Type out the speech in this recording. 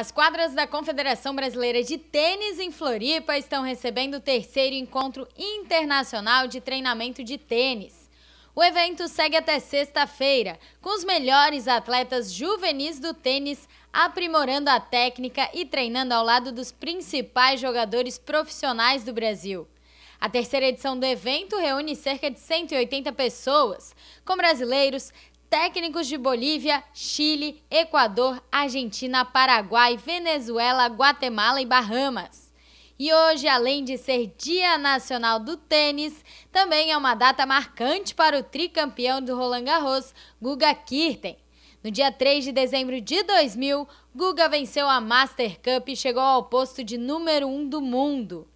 As quadras da Confederação Brasileira de Tênis em Floripa estão recebendo o terceiro encontro internacional de treinamento de tênis. O evento segue até sexta-feira, com os melhores atletas juvenis do tênis aprimorando a técnica e treinando ao lado dos principais jogadores profissionais do Brasil. A terceira edição do evento reúne cerca de 180 pessoas, com brasileiros, técnicos de Bolívia, Chile, Equador, Argentina, Paraguai, Venezuela, Guatemala e Bahamas. E hoje, além de ser Dia Nacional do Tênis, também é uma data marcante para o tricampeão do Roland Garros, Guga Kirten. No dia 3 de dezembro de 2000, Guga venceu a Master Cup e chegou ao posto de número 1 do mundo.